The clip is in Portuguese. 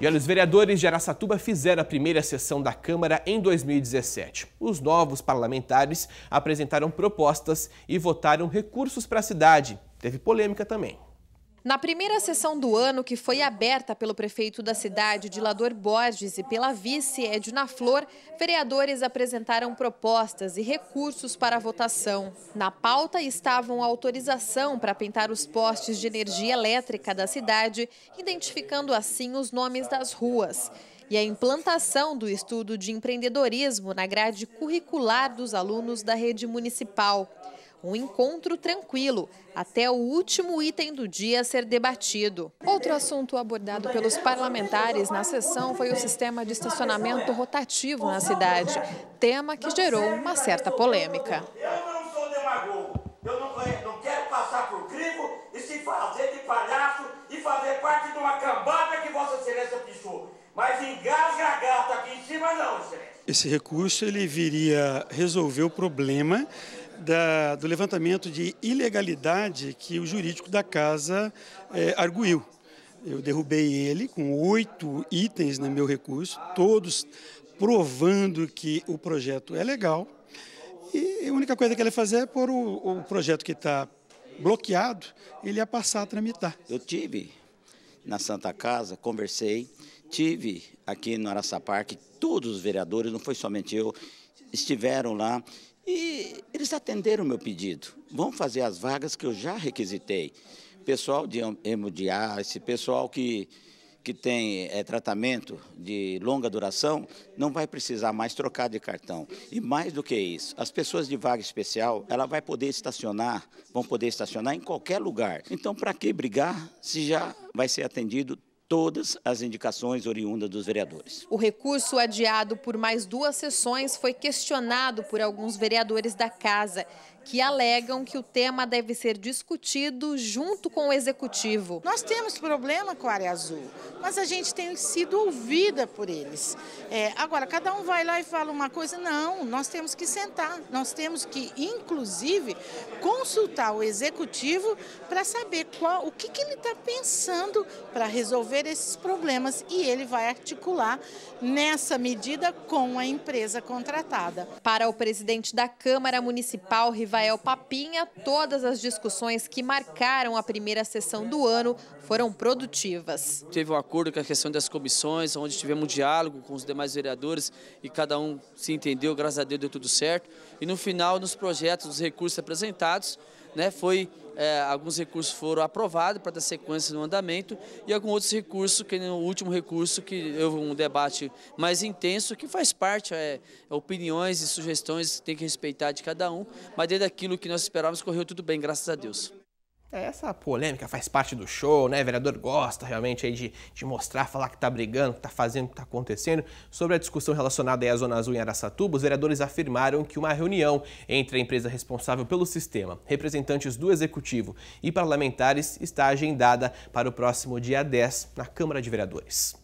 E olha, os vereadores de Aracatuba fizeram a primeira sessão da Câmara em 2017. Os novos parlamentares apresentaram propostas e votaram recursos para a cidade. Teve polêmica também. Na primeira sessão do ano, que foi aberta pelo prefeito da cidade, Dilador Borges, e pela vice, Edna Flor, vereadores apresentaram propostas e recursos para a votação. Na pauta estavam a autorização para pintar os postes de energia elétrica da cidade, identificando assim os nomes das ruas. E a implantação do estudo de empreendedorismo na grade curricular dos alunos da rede municipal um encontro tranquilo, até o último item do dia ser debatido. Outro assunto abordado pelos parlamentares na sessão foi o sistema de estacionamento rotativo na cidade, tema que gerou uma certa polêmica. Eu não sou demagogo, eu não, quero passar por e se fazer de palhaço e fazer parte de uma cambada que Vossa Excelência Mas engasga a gata aqui em cima não, Excelência. Esse recurso ele viria resolver o problema da, do levantamento de ilegalidade que o jurídico da casa é, arguiu. Eu derrubei ele com oito itens no meu recurso, todos provando que o projeto é legal. E a única coisa que ele fazer é pôr o, o projeto que está bloqueado, ele ia passar a tramitar. Eu tive na Santa Casa, conversei, tive aqui no Araçá Parque, todos os vereadores, não foi somente eu, estiveram lá e eles atenderam o meu pedido. Vão fazer as vagas que eu já requisitei. Pessoal de hemodiálise, pessoal que, que tem é, tratamento de longa duração, não vai precisar mais trocar de cartão. E mais do que isso, as pessoas de vaga especial, ela vai poder estacionar, vão poder estacionar em qualquer lugar. Então, para que brigar se já vai ser atendido todas as indicações oriundas dos vereadores. O recurso adiado por mais duas sessões foi questionado por alguns vereadores da casa, que alegam que o tema deve ser discutido junto com o executivo. Nós temos problema com a área azul, mas a gente tem sido ouvida por eles. É, agora, cada um vai lá e fala uma coisa. Não, nós temos que sentar, nós temos que, inclusive, consultar o executivo para saber qual, o que, que ele está pensando para resolver resolver esses problemas e ele vai articular nessa medida com a empresa contratada. Para o presidente da Câmara Municipal, Rivael Papinha, todas as discussões que marcaram a primeira sessão do ano foram produtivas. Teve um acordo com a questão das comissões, onde tivemos um diálogo com os demais vereadores e cada um se entendeu, graças a Deus deu tudo certo. E no final, nos projetos, os recursos apresentados, né, foi é, alguns recursos foram aprovados para dar sequência no andamento e alguns outros recursos, que no último recurso, que houve um debate mais intenso, que faz parte, é, é opiniões e sugestões que tem que respeitar de cada um, mas dentro daquilo que nós esperávamos, correu tudo bem, graças a Deus. É, essa polêmica faz parte do show, né? O vereador gosta realmente aí de, de mostrar, falar que está brigando, que está fazendo, que está acontecendo. Sobre a discussão relacionada aí à Zona Azul em Araçatuba, os vereadores afirmaram que uma reunião entre a empresa responsável pelo sistema, representantes do Executivo e parlamentares está agendada para o próximo dia 10 na Câmara de Vereadores.